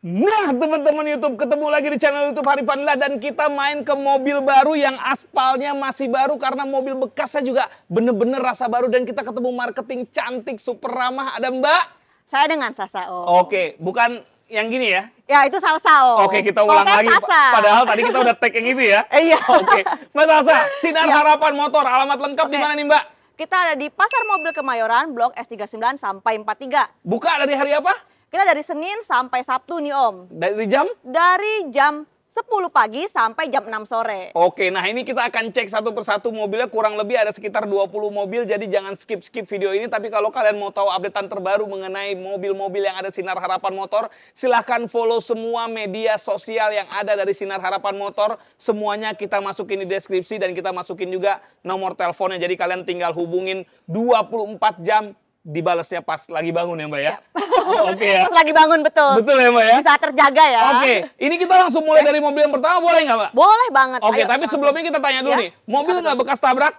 Nah teman-teman Youtube ketemu lagi di channel Youtube Harifan Lah dan kita main ke mobil baru yang aspalnya masih baru karena mobil bekasnya juga bener-bener rasa baru dan kita ketemu marketing cantik super ramah ada mbak? Saya dengan Sasa oh. Oke bukan yang gini ya? Ya itu salsa oh. Oke kita ulang lagi Sasa. padahal tadi kita udah tag yang itu ya? Eh, iya. Oke Mas Sasa Sinar ya. Harapan Motor alamat lengkap di mana nih mbak? Kita ada di Pasar Mobil Kemayoran, Blok S39 sampai 43. Buka dari hari apa? Kita dari Senin sampai Sabtu nih Om. Dari jam? Dari jam 10 pagi sampai jam 6 sore. Oke, nah ini kita akan cek satu persatu mobilnya kurang lebih ada sekitar 20 mobil jadi jangan skip-skip video ini tapi kalau kalian mau tahu updatean terbaru mengenai mobil-mobil yang ada Sinar Harapan Motor, silahkan follow semua media sosial yang ada dari Sinar Harapan Motor. Semuanya kita masukin di deskripsi dan kita masukin juga nomor teleponnya jadi kalian tinggal hubungin 24 jam dibalasnya pas lagi bangun ya mbak ya? Iya. Oh, oke okay, ya. Pas lagi bangun betul. Betul ya mbak ya. Bisa terjaga ya. Oke, okay. ini kita langsung mulai dari mobil yang pertama boleh nggak mbak? Boleh banget. Oke, okay, tapi langsung. sebelumnya kita tanya dulu ya? nih, mobil iya, nggak ya, bekas tabrak?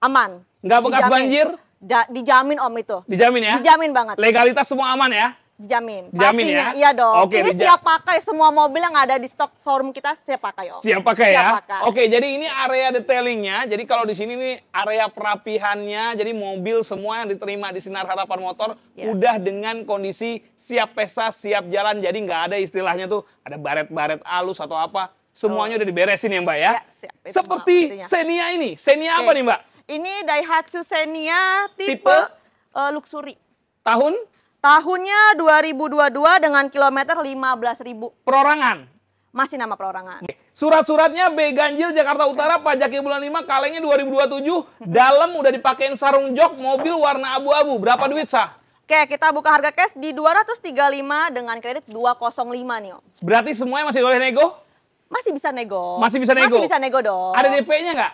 Aman. Nggak bekas Dijamin. banjir? dijamin om itu. Dijamin ya? Dijamin banget. Legalitas semua aman ya? Dijamin. Dijamin Pastinya. ya? Iya dong. Oke, ini siap pakai semua mobil yang ada di stok showroom kita siap pakai, Om. Siap pakai ya? siap ya? Pakai. Oke, jadi ini area detailingnya. Jadi kalau di sini nih area perapihannya, jadi mobil semua yang diterima di Sinar Harapan Motor yeah. udah dengan kondisi siap pesa, siap jalan. Jadi nggak ada istilahnya tuh ada baret-baret alus atau apa. Semuanya oh. udah diberesin ya, Mbak ya? Yeah, siap, Seperti Xenia ini. Xenia okay. apa nih, Mbak? Ini Daihatsu Xenia tipe, tipe? Uh, luxury. Tahun? Tahunnya 2022 dengan kilometer ribu Perorangan? Masih nama perorangan. Surat-suratnya B Ganjil Jakarta Utara pajaknya bulan 5 kalengnya 2027 dalam udah dipakein sarung jok mobil warna abu-abu. Berapa duit sah? Oke, kita buka harga cash di 235 dengan kredit 205 nih, Om. Berarti semuanya masih boleh nego? Masih bisa nego. Masih bisa nego. Masih bisa nego dong. Ada DP-nya nggak?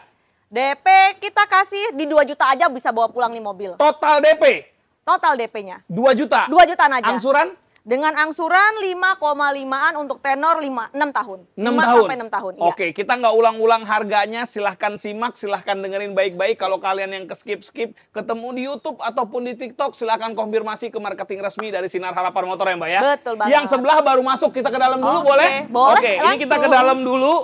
DP kita kasih di 2 juta aja bisa bawa pulang nih mobil. Total DP? Total DP-nya. 2 juta. 2 juta aja. Angsuran? Dengan angsuran 5,5-an untuk tenor 5, 6 tahun. 6 5 tahun? sampai 6 tahun. Iya. Oke, iya. kita nggak ulang-ulang harganya. Silahkan simak, silahkan dengerin baik-baik. Kalau kalian yang ke skip-skip, ketemu di Youtube ataupun di TikTok, silahkan konfirmasi ke marketing resmi dari Sinar Harapan Motor ya Mbak ya. Betul banget. Yang sebelah baru masuk, kita ke dalam dulu okay, boleh? Boleh, Oke, ini kita ke dalam dulu.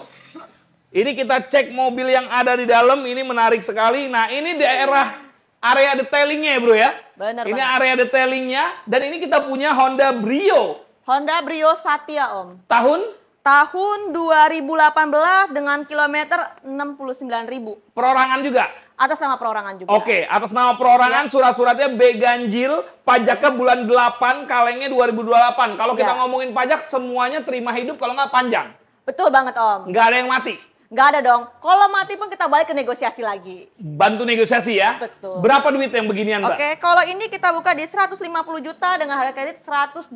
Ini kita cek mobil yang ada di dalam, ini menarik sekali. Nah, ini daerah area detailingnya ya bro ya. Benar. Ini banget. area detailingnya dan ini kita punya Honda Brio. Honda Brio Satya om. Tahun? Tahun 2018 dengan kilometer 69.000. Perorangan juga? Atas nama perorangan juga. Oke, atas nama perorangan ya. surat-suratnya B ganjil, pajaknya bulan 8, kalengnya 2028. Kalau ya. kita ngomongin pajak semuanya terima hidup kalau nggak panjang. Betul banget om. Nggak ada yang mati. Nggak ada dong. Kalau mati pun kita balik ke negosiasi lagi. Bantu negosiasi ya. Betul. Berapa duit yang beginian, Mbak? Oke, kalau ini kita buka di 150 juta dengan harga kredit 125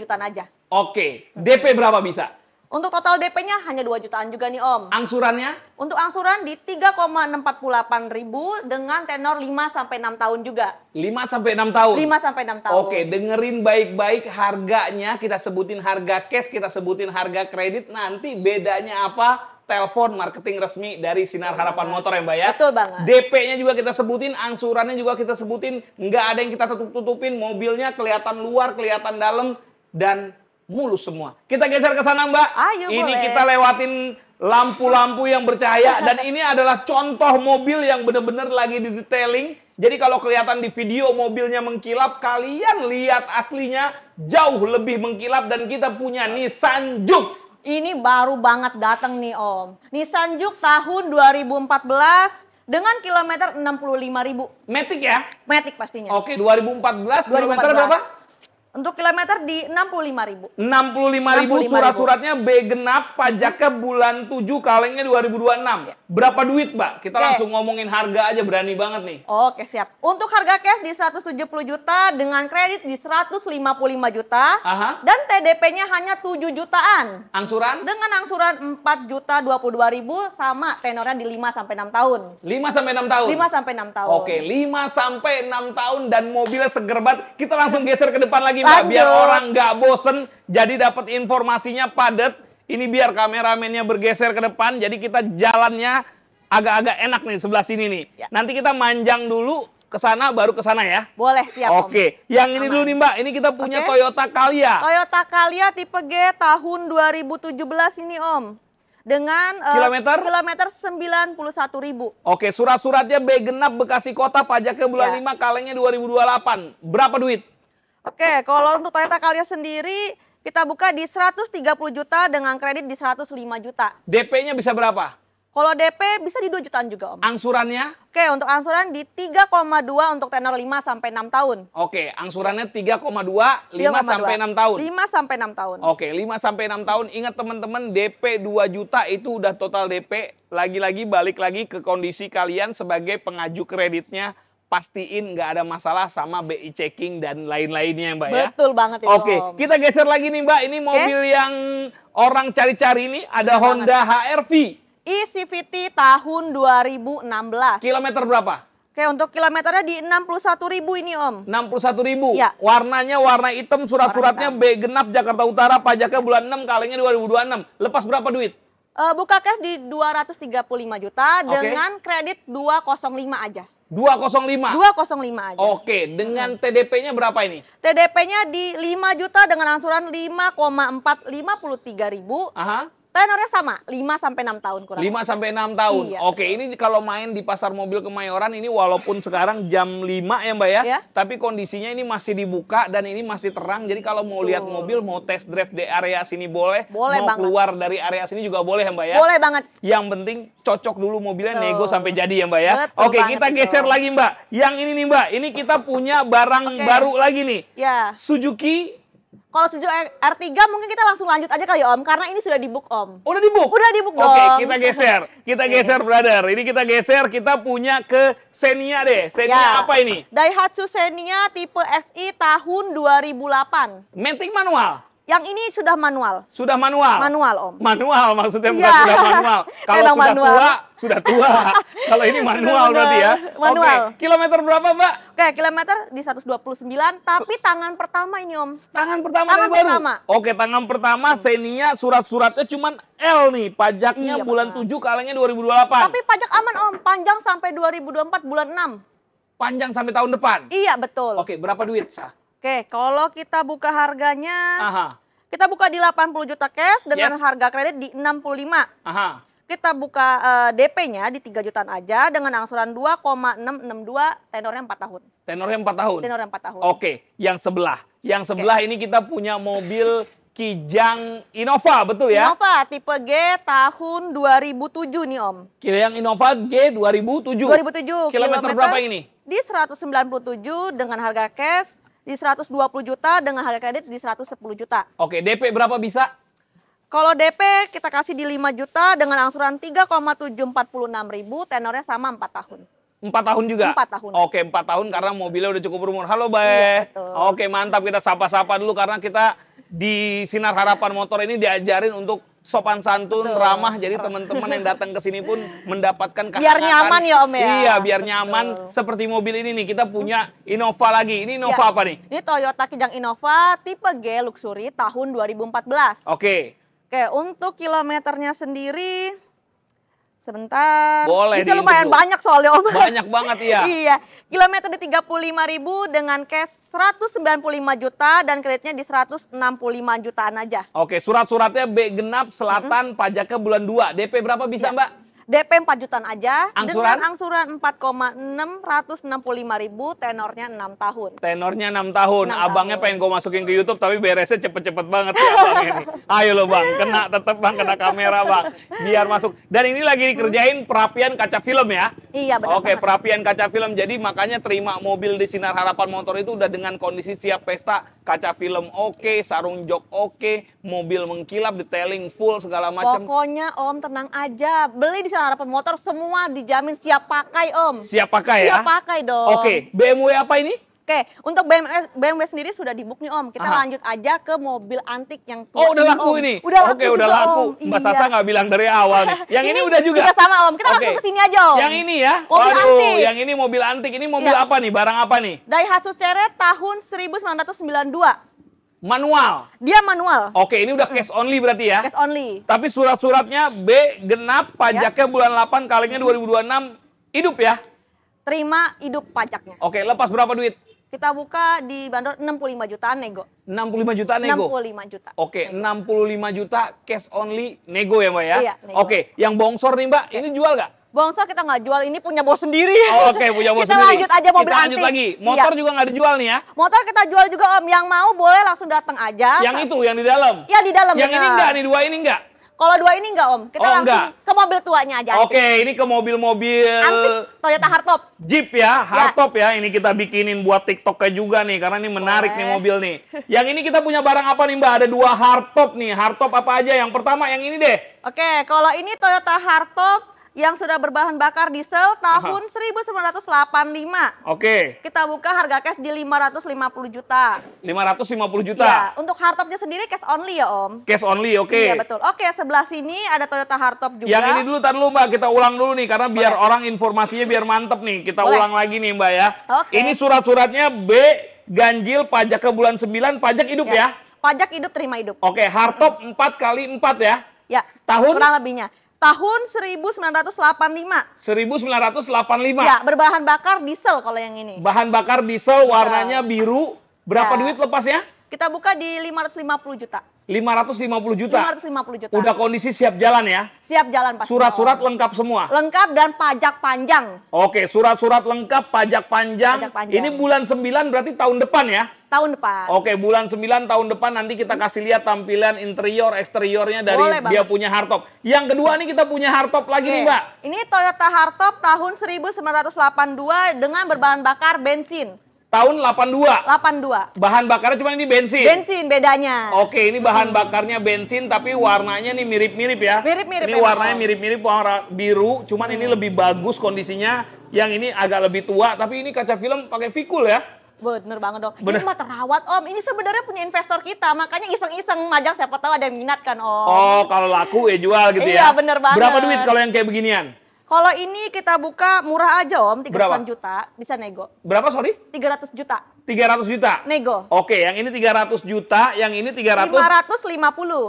jutaan aja. Oke, DP berapa bisa? Untuk total DP-nya hanya 2 jutaan juga nih Om. Angsurannya? Untuk angsuran di 3,648 ribu dengan tenor 5 sampai 6 tahun juga. 5 sampai 6 tahun? 5 sampai 6 tahun. Oke, dengerin baik-baik harganya. Kita sebutin harga cash, kita sebutin harga kredit. Nanti bedanya apa? telepon marketing resmi dari Sinar Harapan Motor ya Mbak ya. Betul banget. DP-nya juga kita sebutin, angsurannya juga kita sebutin, nggak ada yang kita tutup-tutupin, mobilnya kelihatan luar, kelihatan dalam, dan mulus semua. Kita geser ke sana Mbak. Ayo Ini boleh. kita lewatin lampu-lampu yang bercahaya dan ini adalah contoh mobil yang benar-benar lagi di detailing. Jadi kalau kelihatan di video mobilnya mengkilap, kalian lihat aslinya jauh lebih mengkilap dan kita punya Nissan Juke ini baru banget datang nih Om. Nissan Juke tahun 2014 dengan kilometer 65 ribu. Matic ya? Matic pastinya. Oke, 2014, 2014. kilometer berapa? Untuk kilometer di 65 ribu. 65 ribu surat-suratnya B genap pajaknya bulan 7 kalengnya 2026. Ya. Berapa duit mbak? Kita okay. langsung ngomongin harga aja berani banget nih. Oke siap. Untuk harga cash di 170 juta dengan kredit di 155 juta. Aha. Dan TDP-nya hanya 7 jutaan. Angsuran? Dengan angsuran 4 juta 22 ribu sama tenornya di 5 sampai 6 tahun. 5 sampai 6 tahun? 5 sampai 6 tahun. Oke 5 sampai 6 tahun dan mobilnya seger banget. Kita langsung geser ke depan lagi ini mbak biar orang nggak bosen jadi dapat informasinya padat ini biar kameramennya bergeser ke depan jadi kita jalannya agak-agak enak nih sebelah sini nih ya. nanti kita manjang dulu ke sana baru ke sana ya. Boleh, siap. Oke. Okay. Yang Aman. ini dulu nih, Mbak. Ini kita punya okay. Toyota Calya. Toyota Calya tipe G tahun 2017 ini, Om. Dengan eh, kilometer uh, kilometer 91.000. Oke, surat-suratnya B genap Bekasi Kota, pajaknya bulan ya. 5, kalengnya 2028. Berapa duit? Oke, kalau untuk Toyota Calya sendiri kita buka di 130 juta dengan kredit di 105 juta. DP-nya bisa berapa? Kalau DP bisa di 2 jutaan juga, Om. Angsurannya? Oke, untuk angsuran di 3,2 untuk tenor 5 sampai 6 tahun. Oke, angsurannya 3,2 5 5 sampai 6 tahun. 5 sampai 6 tahun. Oke, 5 sampai 6 tahun. Ingat teman-teman, DP 2 juta itu udah total DP. Lagi-lagi balik lagi ke kondisi kalian sebagai pengaju kreditnya pastiin nggak ada masalah sama BI checking dan lain-lainnya Mbak Betul ya. Betul banget Ya, Oke, okay. kita geser lagi nih Mbak. Ini mobil okay. yang orang cari-cari ini ada Bener Honda HR-V. CVT tahun 2016. Kilometer berapa? Oke, untuk kilometernya di ribu ini, Om. 61.000. Ya. Warnanya warna hitam, surat-suratnya B genap Jakarta Utara, pajaknya bulan 6, kalengnya 2026. Lepas berapa duit? Uh, buka cash di 235 juta okay. dengan kredit 205 aja. 205. 205 aja. Oke, dengan hmm. TDP-nya berapa ini? TDP-nya di 5 juta dengan angsuran 5,453 ribu. Aha tenornya sama, 5 sampai 6 tahun kurang. 5 sampai 6 tahun. Iya, Oke, betul. ini kalau main di pasar mobil Kemayoran ini walaupun sekarang jam 5 ya, Mbak ya, ya, tapi kondisinya ini masih dibuka dan ini masih terang. Jadi kalau mau lihat mobil, mau test drive di area sini boleh, boleh mau banget. keluar dari area sini juga boleh ya, Mbak ya. Boleh banget. Yang penting cocok dulu mobilnya betul. nego sampai jadi ya, Mbak ya. Betul Oke, kita betul. geser lagi, Mbak. Yang ini nih, Mbak. Ini kita punya barang okay. baru lagi nih. Ya. Suzuki kalau 7 R3 mungkin kita langsung lanjut aja kali Om karena ini sudah di book Om. Udah di book. Udah di book Oke, okay, kita geser. Kita geser iya. brother. Ini kita geser kita punya ke Xenia deh. Ya. Xenia ya. apa ini? Daihatsu Xenia tipe SI tahun 2008. Matic manual. Yang ini sudah manual. Sudah manual. Manual, Om. Manual maksudnya bukan yeah. sudah manual. Kalau sudah manual. tua, sudah tua. Kalau ini manual berarti ya. Manual. Oke, kilometer berapa, Mbak? Oke, kilometer di 129, tapi tangan pertama ini, Om. Tangan pertama tangan baru. Pertama. Oke, tangan pertama Xenia surat-suratnya cuman L nih, pajaknya iya, bulan benar. 7 kalengnya 2028. Tapi pajak aman, Om. Panjang sampai 2024 bulan 6. Panjang sampai tahun depan. Iya, betul. Oke, berapa duit, Sah? Oke, kalau kita buka harganya, Aha. kita buka di 80 juta cash dengan yes. harga kredit di 65. Aha. Kita buka uh, eh, DP-nya di 3 jutaan aja dengan angsuran 2,662, tenornya 4 tahun. Tenornya 4 tahun? Tenornya 4 tahun. Oke, yang sebelah. Yang sebelah Oke. ini kita punya mobil Kijang Innova, betul ya? Innova tipe G tahun 2007 nih Om. Kijang Innova G 2007? 2007. Kilometer, Kilometer berapa ini? Di 197 dengan harga cash di 120 juta dengan harga kredit di 110 juta. Oke, DP berapa bisa? Kalau DP kita kasih di 5 juta dengan angsuran 3,746 ribu, tenornya sama 4 tahun. Empat tahun juga? Empat tahun. Oke, empat tahun karena mobilnya udah cukup berumur. Halo, Bay. Iya, Oke, mantap. Kita sapa-sapa dulu karena kita di Sinar Harapan Motor ini diajarin untuk sopan santun, Betul. ramah. Jadi teman-teman yang datang ke sini pun mendapatkan kehangatan. Biar nyaman ya Om ya. Iya, biar nyaman. Seperti mobil ini nih, kita punya Innova lagi. Ini Innova ya. apa nih? Ini Toyota Kijang Innova tipe G Luxury tahun 2014. Oke. Okay. Oke, untuk kilometernya sendiri Sebentar. Boleh. Bisa lumayan banyak soalnya Om. Banyak banget iya. iya. Kilometer di ribu dengan cash 195 juta dan kreditnya di 165 jutaan aja. Oke, surat-suratnya B genap selatan mm -hmm. pajaknya bulan 2. DP berapa bisa, ya. Mbak? DP 4 jutaan aja angsuran? dengan angsuran 4,665 ribu tenornya 6 tahun. Tenornya 6 tahun. 6 Abangnya tahun. pengen gue masukin ke YouTube tapi beresnya cepet-cepet banget ya Bang ini. Ayo lo Bang, kena tetep Bang, kena kamera Bang. Biar masuk. Dan ini lagi dikerjain perapian kaca film ya? Iya benar. Oke, perapian kaca film. Jadi makanya terima mobil di Sinar Harapan Motor itu udah dengan kondisi siap pesta kaca film oke, okay, sarung jok oke, okay, mobil mengkilap, detailing full segala macam. Pokoknya Om tenang aja, beli di sana harapan motor semua dijamin siap pakai Om. Siap pakai siap ya? Siap pakai dong. Oke, okay. BMW apa ini? Oke, untuk BMW, BMW sendiri sudah di nih Om. Kita Aha. lanjut aja ke mobil antik yang tua. Oh, udah laku om. ini. Udah laku Oke, udah laku. Om. Mbak iya. Sasa nggak bilang dari awal nih. Yang ini, ini udah juga. Udah sama Om. Kita Oke. langsung ke sini aja Om. Yang ini ya. Mobil Waduh, antik. yang ini mobil antik. Ini mobil ya. apa nih? Barang apa nih? Daihatsu Cere tahun 1992. Manual. Dia manual. Oke, ini udah cash only berarti ya? Cash only. Tapi surat-suratnya B genap, pajaknya ya. bulan 8, kalengnya 2026 hidup ya? Terima hidup pajaknya. Oke, lepas berapa duit? Kita buka di bandrol 65 jutaan nego. 65 jutaan nego. 65 juta. Oke, okay, 65 juta cash only nego ya, Mbak ya? Iya, Oke, okay, yang bongsor nih, Mbak, okay. ini iya. jual nggak? Bongsor kita nggak jual, ini punya bos sendiri. Oh, Oke, okay, punya bos kita sendiri. Kita lanjut aja mobil kita lanjut lagi. Iya. Motor iya. juga nggak dijual nih ya? Motor kita jual juga Om, yang mau boleh langsung datang aja. Yang itu, yang di dalam? Ya di dalam. Yang bener. ini enggak, nih dua ini enggak? Kalau dua ini enggak Om, kita oh, langsung enggak. ke mobil tuanya aja. Oke, okay, ini ke mobil-mobil Toyota Hardtop. Jeep ya, ya. Hardtop ya. ya. Ini kita bikinin buat TikToknya juga nih karena ini menarik Boleh. nih mobil nih. Yang ini kita punya barang apa nih Mbak? Ada dua Hardtop nih. Hardtop apa aja? Yang pertama yang ini deh. Oke, okay, kalau ini Toyota Hardtop yang sudah berbahan bakar diesel tahun Aha. 1985. Oke. Kita buka harga cash di 550 juta. 550 juta. Ya, untuk hardtopnya sendiri cash only ya, Om. Cash only, oke. Okay. Iya, betul. Oke, sebelah sini ada Toyota hardtop juga. Yang ini dulu tan dulu Mbak, kita ulang dulu nih karena biar Boleh. orang informasinya biar mantep nih. Kita Boleh. ulang lagi nih, Mbak ya. Okay. Ini surat-suratnya B ganjil pajak ke bulan 9 pajak hidup ya. ya. Pajak hidup terima hidup. Oke, hardtop 4 kali 4 ya. Ya, tahun kurang lebihnya tahun 1985. 1985. Ya, berbahan bakar diesel kalau yang ini. Bahan bakar diesel warnanya iya. biru. Berapa iya. ya. duit lepasnya? Kita buka di 550 juta. 550 juta. 550 juta. Udah kondisi siap jalan ya? Siap jalan Pak. Surat-surat lengkap semua. Lengkap dan pajak panjang. Oke, surat-surat lengkap, pajak panjang. pajak panjang. Ini bulan 9 berarti tahun depan ya? Tahun depan. Oke, bulan 9 tahun depan nanti kita hmm. kasih lihat tampilan interior eksteriornya dari Boleh, dia punya hardtop. Yang kedua nih kita punya hardtop lagi Oke. nih, Mbak. Ini Toyota hardtop tahun 1982 dengan berbahan bakar bensin. Tahun 82. 82. Bahan bakarnya cuma ini bensin. Bensin bedanya. Oke, ini bahan hmm. bakarnya bensin tapi warnanya nih mirip-mirip ya. Mirip-mirip. Ini warnanya mirip-mirip warna biru, cuman hmm. ini lebih bagus kondisinya. Yang ini agak lebih tua, tapi ini kaca film pakai Vikul ya. Bener banget dong. Bener. Ini mah terawat om. Ini sebenarnya punya investor kita. Makanya iseng-iseng majang siapa tahu ada yang minat kan om. Oh kalau laku ya jual gitu iya, ya. Iya bener banget. Berapa duit kalau yang kayak beginian? Kalau ini kita buka murah aja om, 300 Berapa? juta, bisa nego. Berapa sorry? 300 juta. 300 juta? Nego. Oke, yang ini 300 juta, yang ini 300... 550. 550.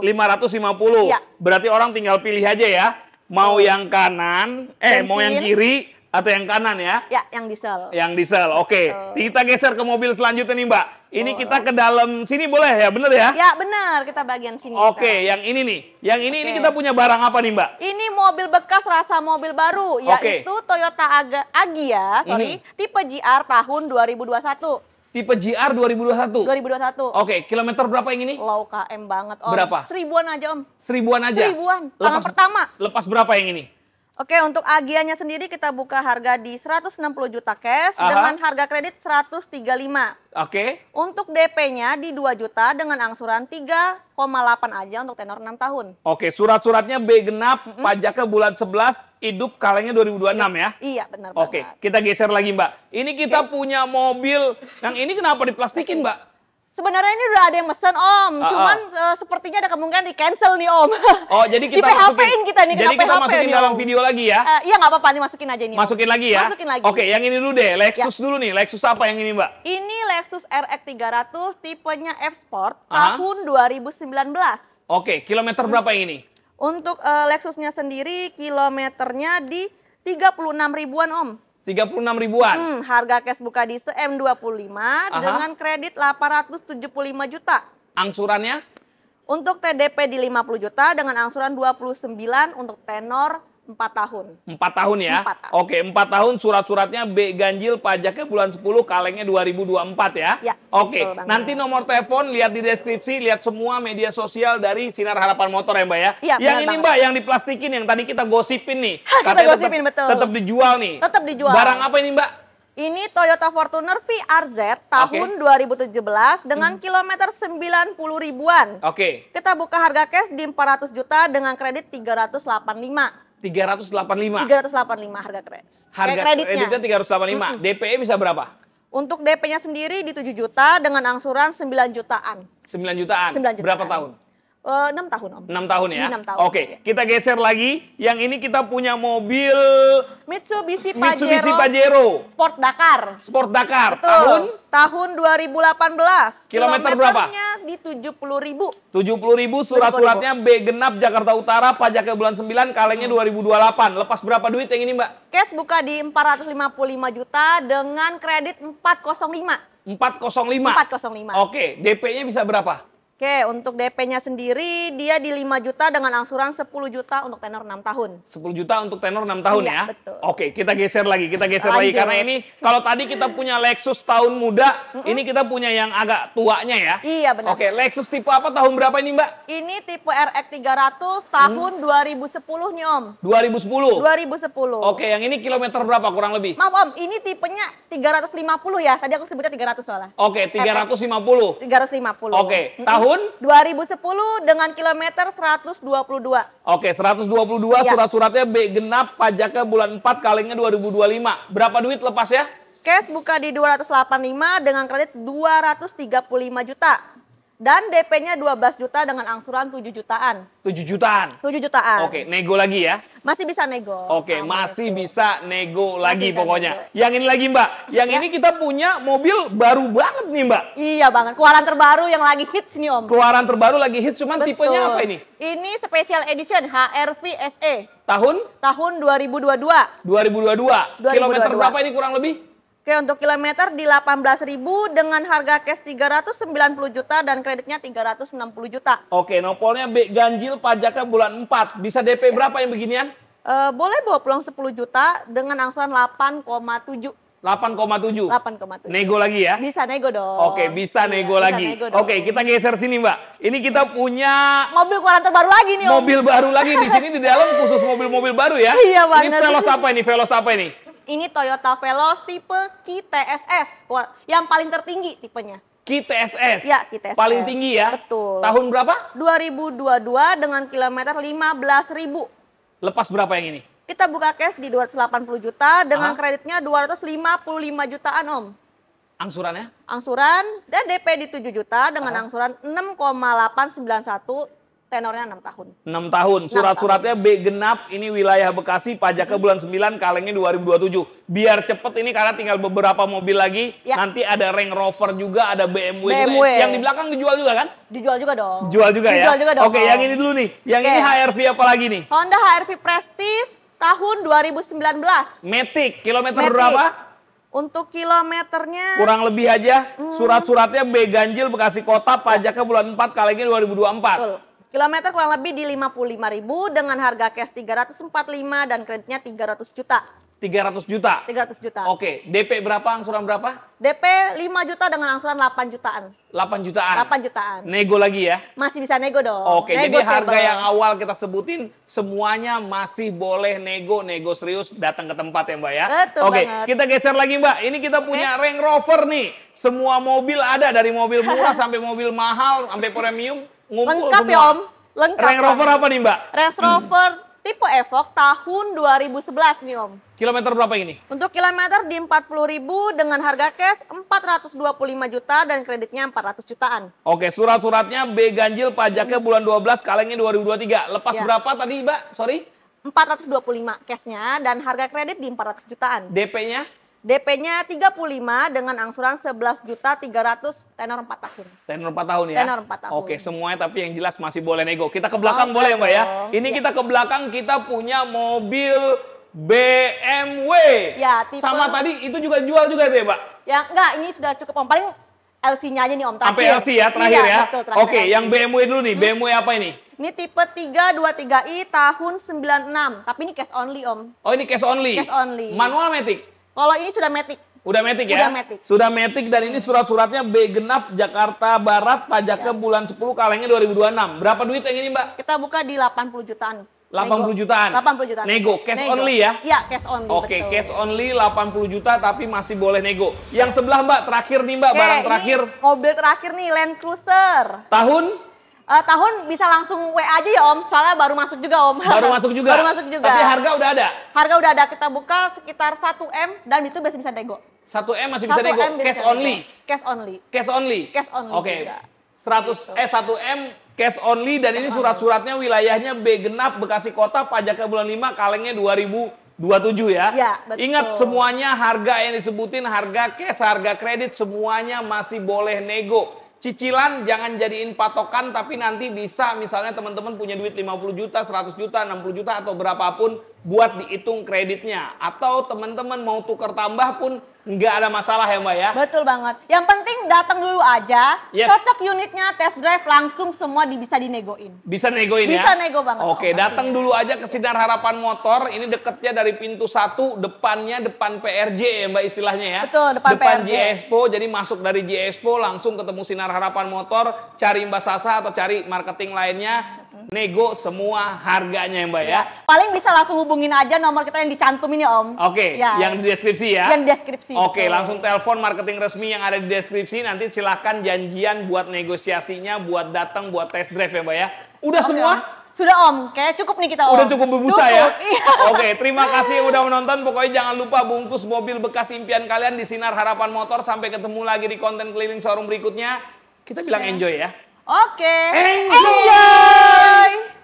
Iya. Berarti orang tinggal pilih aja ya. Mau oh. yang kanan, eh Bensin. mau yang kiri, atau yang kanan ya? Ya, yang diesel. Yang diesel, oke. Okay. Kita geser ke mobil selanjutnya nih Mbak. Ini oh. kita ke dalam sini boleh ya, bener ya? Ya bener, kita bagian sini. Oke, okay, yang ini nih. Yang ini okay. ini kita punya barang apa nih Mbak? Ini mobil bekas rasa mobil baru, yaitu okay. Toyota Ag Agia, sorry, ini. Mhm. tipe GR tahun 2021 tipe GR 2021. 2021. Oke, okay, kilometer berapa yang ini? Low KM banget, Om. Berapa? Seribuan aja, Om. Seribuan aja. Seribuan. Tangan lepas, pertama. Lepas berapa yang ini? Oke, untuk agiannya sendiri kita buka harga di 160 juta cash Aha. dengan harga kredit 135. Oke. Untuk DP-nya di 2 juta dengan angsuran 3,8 aja untuk tenor 6 tahun. Oke, surat-suratnya B genap, mm ke pajaknya bulan 11, hidup kalengnya 2026 enam ya? Iya, benar Oke, banget. kita geser lagi, Mbak. Ini kita Oke. punya mobil yang ini kenapa diplastikin, Mbak? Sebenarnya ini udah ada yang mesen Om, uh, cuman uh. Uh, sepertinya ada kemungkinan di cancel nih Om. Oh jadi kita di masukin, kita nih. Jadi kita, kita masukin dalam om. video lagi ya? Uh, iya nggak apa-apa nih masukin aja nih. Masukin om. lagi ya? Masukin lagi. Oke yang ini dulu deh, ya. Lexus ya. dulu nih. Lexus apa yang ini Mbak? Ini Lexus RX 300 tipenya F Sport uh -huh. tahun 2019. Oke, kilometer berapa yang ini? Untuk uh, Lexusnya sendiri kilometernya di 36 ribuan Om. Tiga puluh enam ribuan. Hmm, harga cash buka di dua puluh lima dengan kredit ratus tujuh puluh lima juta. Angsurannya? Untuk TDP di lima puluh juta dengan angsuran dua puluh sembilan untuk tenor Empat tahun. Empat tahun ya? Empat tahun. Oke, empat tahun surat-suratnya B ganjil pajaknya bulan 10 kalengnya 2024 ya? Ya. Oke, nanti nomor telepon lihat di deskripsi, lihat semua media sosial dari Sinar Harapan Motor ya Mbak ya? Iya, Yang ini banget. Mbak, yang diplastikin, yang tadi kita gosipin nih. kita gosipin, tetep, betul. Tetap dijual nih. Tetap dijual. Barang apa ini Mbak? Ini Toyota Fortuner VRZ tahun okay. 2017 dengan hmm. kilometer 90 ribuan. Oke. Okay. Kita buka harga cash di 400 juta dengan kredit 385 tiga ratus delapan lima 385. 385 harga kredit. Harga kreditnya. kreditnya 385. Mm lima DPE bisa berapa? Untuk DP-nya sendiri di tujuh juta dengan angsuran sembilan jutaan. sembilan jutaan. 9 jutaan. Berapa tahun? 6 eh, tahun om. 6 tahun ya. 6 tahun. Oke, okay. ya. kita geser lagi. Yang ini kita punya mobil Mitsubishi Pajero. Mitsubishi Pajero. Sport Dakar. Sport Dakar. Betul. Tahun? Tahun 2018. Kilometer berapa? di tujuh puluh ribu. Tujuh ribu. Surat suratnya B genap Jakarta Utara. Pajaknya bulan 9, kalengnya hmm. 2028. Lepas berapa duit yang ini mbak? Cash buka di 455 juta dengan kredit 405. 405. 405. Oke, okay. DP-nya bisa berapa? Oke, untuk DP-nya sendiri dia di 5 juta dengan angsuran 10 juta untuk tenor 6 tahun. 10 juta untuk tenor 6 tahun iya, ya. Betul. Oke, kita geser lagi, kita geser Lanjut. lagi karena ini kalau tadi kita punya Lexus tahun muda, ini kita punya yang agak tuanya ya. Iya, benar. Oke, Lexus tipe apa tahun berapa ini, Mbak? Ini tipe RX 300 tahun hmm. 2010 nih, Om. 2010. 2010. Oke, yang ini kilometer berapa kurang lebih? Maaf, Om, ini tipenya 350 ya. Tadi aku sebutnya 300 soalnya. Oke, 350. 350. Oke, tahun tahun 2010 dengan kilometer 122. Oke, 122 ya. surat-suratnya B genap pajaknya bulan 4 kalengnya 2025. Berapa duit lepas ya? Cash buka di 285 dengan kredit 235 juta dan DP-nya 12 juta dengan angsuran 7 jutaan. 7 jutaan. 7 jutaan. Oke, okay, nego lagi ya. Masih bisa nego. Oke, okay, masih itu. bisa nego lagi masih pokoknya. Nego. Yang ini lagi, Mbak. Yang ya. ini kita punya mobil baru banget nih, Mbak. Iya banget. Keluaran terbaru yang lagi hits nih, Om. Keluaran terbaru lagi hits, cuman Betul. tipenya apa ini? Ini special edition HRV SE. Tahun? Tahun 2022. 2022. 2022. Kilometer berapa ini kurang lebih? Oke, untuk kilometer di 18.000 dengan harga cash 390 juta dan kreditnya 360 juta. Oke, nopolnya B, ganjil pajaknya bulan 4. Bisa DP ya. berapa yang beginian? E, boleh bawa pulang 10 juta dengan angsuran 8,7. 8,7. 8,7. Nego lagi ya? Bisa nego dong. Oke, bisa iya, nego iya, lagi. Bisa nego Oke, kita geser sini, Mbak. Ini kita punya mobil keluaran terbaru lagi nih, Om. Mobil baru lagi di sini di dalam khusus mobil-mobil baru ya. Iya, Mbak. Ini Velos apa ini? Velos apa ini? Ini Toyota Veloz tipe QTSS yang paling tertinggi tipenya. QTSS. Ya, QTSS. Paling tinggi ya. Betul. Tahun berapa? 2022 dengan kilometer 15.000. Lepas berapa yang ini? Kita buka cash di 280 juta dengan Aha. kreditnya 255 jutaan, Om. Angsurannya? Angsuran dan DP di 7 juta dengan Aha. angsuran 6,891 tenornya enam tahun. Enam tahun. Surat-suratnya B genap ini wilayah Bekasi pajaknya bulan 9 kalengnya 2027. Biar cepet ini karena tinggal beberapa mobil lagi. Ya. Nanti ada Range Rover juga, ada BMW, BMW. Juga. Yang di belakang dijual juga kan? Dijual juga dong. Jual juga ya? dijual ya. juga dong. Oke, yang ini dulu nih. Yang okay. ini HRV apa lagi nih? Honda HRV Prestige tahun 2019. Matic, kilometer Matic. berapa? Untuk kilometernya kurang lebih aja hmm. surat-suratnya B ganjil Bekasi Kota pajaknya bulan 4 kali ini 2024. Betul. Kilometer kurang lebih di ribu dengan harga cash 345 dan kreditnya 300 juta. 300 juta. 300 juta. Oke, DP berapa? Angsuran berapa? DP 5 juta dengan angsuran 8 jutaan. 8 jutaan. 8 jutaan. Nego lagi ya? Masih bisa nego dong. Oke, nego jadi harga yang awal kita sebutin semuanya masih boleh nego, nego serius datang ke tempat ya, Mbak ya. Betul Oke, banget. kita geser lagi, Mbak. Ini kita punya Range Rover nih. Semua mobil ada dari mobil murah sampai mobil mahal, sampai premium Ngumpul Lengkap semua. ya Om? Lengkap. Range Rover apa nih Mbak? Range Rover hmm. tipe Evoque tahun 2011 nih Om. Kilometer berapa ini? Untuk kilometer di 40.000 dengan harga cash 425 juta dan kreditnya 400 jutaan. Oke, surat-suratnya B ganjil pajaknya bulan 12 kalengnya 2023. Lepas ya. berapa tadi Mbak? Sorry? 425 cashnya dan harga kredit di 400 jutaan. DP-nya? DP-nya 35 dengan angsuran 11 juta 300 tenor 4 tahun. Tenor 4 tahun ya? Tenor 4 tahun. Oke, semuanya tapi yang jelas masih boleh nego. Kita ke belakang oh, boleh ya, Mbak ya? Ini ya. kita ke belakang kita punya mobil BMW. Ya, tipe... Sama tadi itu juga jual juga tuh ya, mbak? Ya, enggak, ini sudah cukup Om. Paling LC-nya aja nih Om Tapi Sampai LC ya terakhir iya, ya. Betul, terakhir Oke, LC. yang BMW dulu nih. Hmm. BMW apa ini? Ini tipe 323i tahun 96, tapi ini cash only Om. Oh, ini cash only. Cash only. Manual matic? Kalau ini sudah metik. sudah metik ya? Sudah metik. Sudah metik dan ini surat-suratnya B genap Jakarta Barat pajaknya ya. bulan 10 kalengnya 2026. Berapa duit yang ini, Mbak? Kita buka di 80 jutaan. 80 Nego. jutaan. 80 jutaan. Nego, cash nego. only ya? Iya, cash only. Oke, okay, cash only 80 juta tapi masih boleh nego. Yang sebelah Mbak, terakhir nih Mbak, okay, barang terakhir. mobil terakhir nih Land Cruiser. Tahun Uh, tahun bisa langsung WA aja ya Om, soalnya baru masuk juga Om. Baru masuk juga. baru masuk juga. Tapi harga udah ada. Harga udah ada, kita buka sekitar 1 m dan itu masih bisa nego. 1 m masih bisa nego. cash only. Cash only. Cash only. Cash only. Oke. Okay. 100 gitu. eh 1 m cash only dan ini surat-suratnya wilayahnya B genap Bekasi Kota pajaknya bulan 5 kalengnya 2000 27 ya. ya betul. Ingat semuanya harga yang disebutin harga cash, harga kredit semuanya masih boleh nego. Cicilan jangan jadiin patokan tapi nanti bisa misalnya teman-teman punya duit 50 juta, 100 juta, 60 juta atau berapapun buat dihitung kreditnya. Atau teman-teman mau tukar tambah pun Nggak ada masalah ya Mbak ya? Betul banget. Yang penting datang dulu aja, yes. cocok unitnya, test drive langsung semua di, bisa dinegoin. Bisa negoin bisa ya? Bisa nego banget. Oke, okay, datang dulu aja ke Sinar Harapan Motor. Ini deketnya dari pintu satu, depannya depan PRJ ya Mbak istilahnya ya? Betul, depan, depan PRJ. Expo, jadi masuk dari G Expo langsung ketemu Sinar Harapan Motor, cari Mbak Sasa atau cari marketing lainnya nego semua harganya ya Mbak ya. ya. Paling bisa langsung hubungin aja nomor kita yang dicantumin ya Om. Oke, okay, ya. yang di deskripsi ya. Yang di deskripsi. Oke, okay, langsung telepon marketing resmi yang ada di deskripsi nanti silahkan janjian buat negosiasinya, buat datang, buat test drive ya Mbak ya. Udah okay, semua? Om. Sudah Om, kayak cukup nih kita Om. Udah cukup berbusa ya? cukup, ya? Iya. Oke, terima kasih udah menonton. Pokoknya jangan lupa bungkus mobil bekas impian kalian di Sinar Harapan Motor. Sampai ketemu lagi di konten keliling showroom berikutnya. Kita bilang yeah. enjoy ya. Oke. Okay. Enjoy! Enjoy!